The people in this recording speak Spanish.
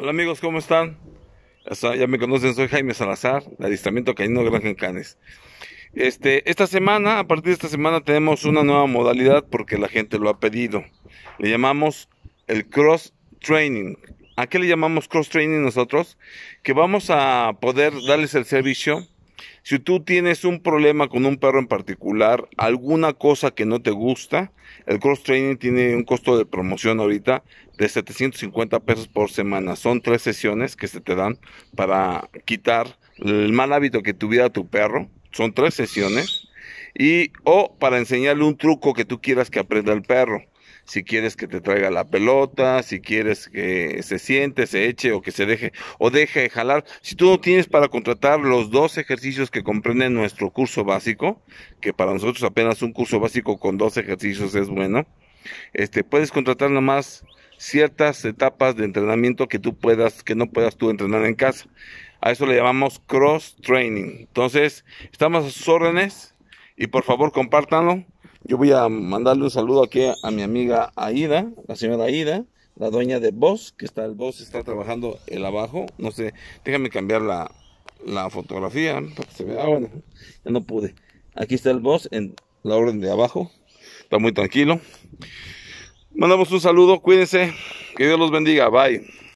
Hola amigos, ¿cómo están? Ya me conocen, soy Jaime Salazar, de Adiestramiento Canino Granja en Canes. Este, esta semana, a partir de esta semana, tenemos una nueva modalidad porque la gente lo ha pedido. Le llamamos el cross training. ¿A qué le llamamos cross training nosotros? Que vamos a poder darles el servicio si tú tienes un problema con un perro en particular, alguna cosa que no te gusta, el cross training tiene un costo de promoción ahorita de 750 pesos por semana. Son tres sesiones que se te dan para quitar el mal hábito que tuviera tu perro. Son tres sesiones. Y o para enseñarle un truco que tú quieras que aprenda el perro si quieres que te traiga la pelota, si quieres que se siente, se eche o que se deje o deje de jalar. Si tú no tienes para contratar los dos ejercicios que comprenden nuestro curso básico, que para nosotros apenas un curso básico con dos ejercicios es bueno, este, puedes contratar más ciertas etapas de entrenamiento que tú puedas, que no puedas tú entrenar en casa. A eso le llamamos cross training. Entonces, estamos a sus órdenes y por favor compártanlo. Yo voy a mandarle un saludo aquí a mi amiga Aida, la señora Aida, la dueña de Boss, que está el Boss está trabajando el abajo. No sé, déjame cambiar la, fotografía para que se vea. Ah, bueno, ya no pude. Aquí está el Boss en la orden de abajo. Está muy tranquilo. Mandamos un saludo, cuídense. Que Dios los bendiga. Bye.